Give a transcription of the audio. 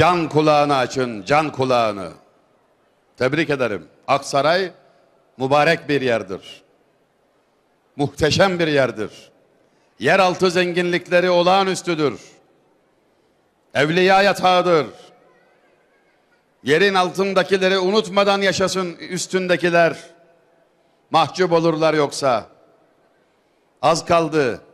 Can kulağını açın, can kulağını. Tebrik ederim. Aksaray mübarek bir yerdir. Muhteşem bir yerdir. Yeraltı zenginlikleri olağanüstüdür. Evliya yatağıdır. Yerin altındakileri unutmadan yaşasın üstündekiler. Mahcup olurlar yoksa. Az kaldı.